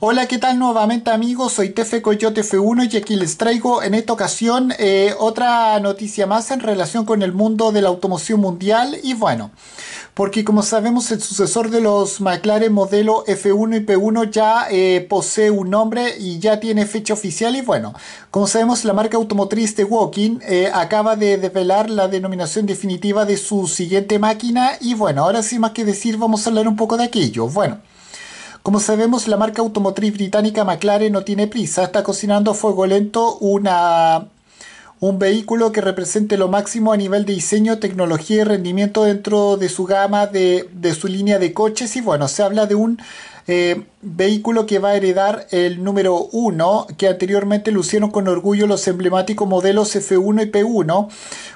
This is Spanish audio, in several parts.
Hola, ¿qué tal nuevamente amigos? Soy Tefe Coyote F1 y aquí les traigo en esta ocasión eh, otra noticia más en relación con el mundo de la automoción mundial y bueno, porque como sabemos el sucesor de los McLaren modelo F1 y P1 ya eh, posee un nombre y ya tiene fecha oficial y bueno, como sabemos la marca automotriz de Walking eh, acaba de develar la denominación definitiva de su siguiente máquina y bueno, ahora sí más que decir vamos a hablar un poco de aquello. Bueno. Como sabemos, la marca automotriz británica McLaren no tiene prisa, está cocinando a fuego lento una, un vehículo que represente lo máximo a nivel de diseño, tecnología y rendimiento dentro de su gama, de, de su línea de coches. Y bueno, se habla de un eh, vehículo que va a heredar el número 1, que anteriormente lucieron con orgullo los emblemáticos modelos F1 y P1,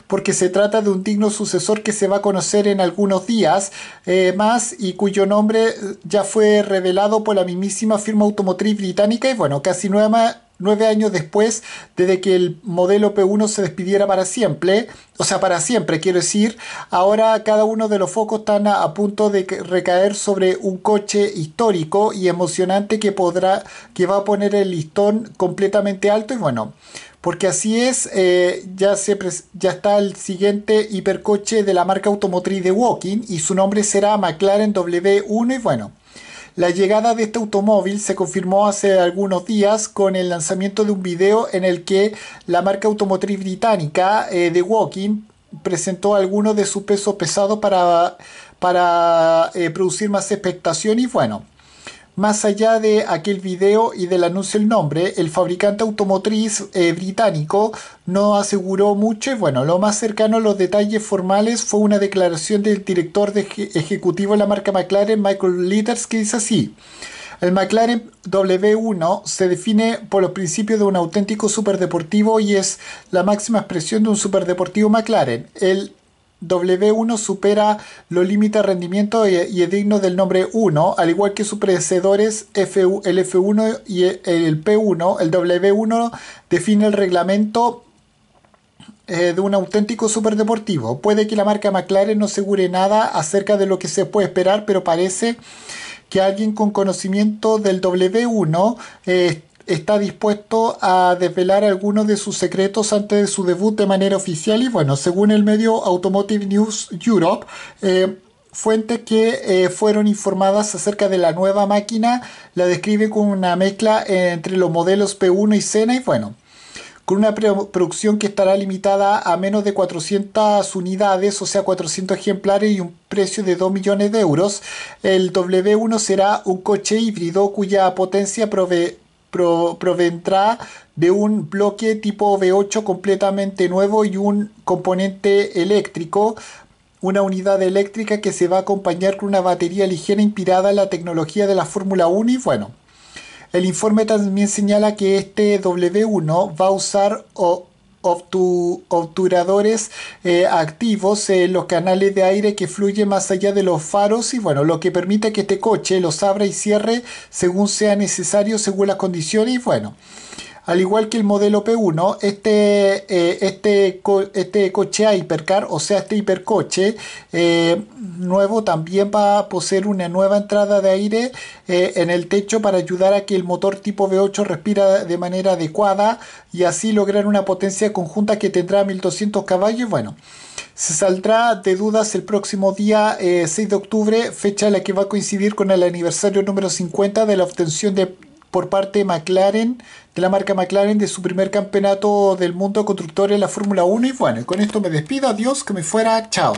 porque se trata de un digno sucesor que se va a conocer en algunos días eh, más y cuyo nombre ya fue revelado por la mismísima firma automotriz británica y bueno, casi nueva nueve años después desde que el modelo P1 se despidiera para siempre, o sea, para siempre, quiero decir, ahora cada uno de los focos están a, punto de recaer sobre un coche histórico y emocionante que podrá, que va a poner el listón completamente alto y bueno, porque así es, eh, ya, ya está el siguiente hipercoche de la marca automotriz de Walking y su nombre será McLaren W1 y bueno. La llegada de este automóvil se confirmó hace algunos días con el lanzamiento de un video en el que la marca automotriz británica eh, de The Walking presentó algunos de su peso pesado para, para eh, producir más expectación y bueno, más allá de aquel video y del anuncio del nombre, el fabricante automotriz eh, británico no aseguró mucho y bueno, lo más cercano a los detalles formales fue una declaración del director ejecutivo de la marca McLaren, Michael Litters, que dice así. El McLaren W1 se define por los principios de un auténtico superdeportivo y es la máxima expresión de un superdeportivo McLaren. El W1 supera los límites de rendimiento y, es digno del nombre 1, al igual que sus predecesores F, el F1 y el, P1. El W1 define el reglamento eh, de un auténtico superdeportivo. Puede que la marca McLaren no asegure nada acerca de lo que se puede esperar, pero parece que alguien con conocimiento del W1 está dispuesto a desvelar algunos de sus secretos antes de su debut de manera oficial y bueno, según el medio Automotive News Europe, eh, Fuentes que eh, fueron informadas acerca de la nueva máquina la describe como una mezcla entre los modelos P1 y Sena y bueno, con una producción que estará limitada a menos de 400 unidades, o sea 400 ejemplares y un precio de 2 millones de euros. El W1 será un coche híbrido cuya potencia provee pro, provendrá de un bloque tipo V8 completamente nuevo y un componente eléctrico, una unidad eléctrica que se va a acompañar con una batería ligera inspirada en la tecnología de la Fórmula 1 y bueno. El informe también señala que este W1 va a usar o obturadores eh, activos, eh, los canales de aire que fluyen más allá de los faros y bueno, lo que permite que este coche los abra y cierre según sea necesario, según las condiciones y bueno. Al igual que el modelo P1, este, eh, este, este coche a hipercar, o sea, este hipercoche eh, nuevo también va a poseer una nueva entrada de aire eh, en el techo para ayudar a que el motor tipo V8 respira de manera adecuada y así lograr una potencia conjunta que tendrá 1200 caballos. Bueno, se saldrá de dudas el próximo día 6 de octubre, fecha en la que va a coincidir con el aniversario número 50 de la obtención de, por parte de McLaren, de la marca McLaren, de su primer campeonato del mundo de constructores en la Fórmula 1. Y bueno, con esto me despido, adiós, que me fuera, chao.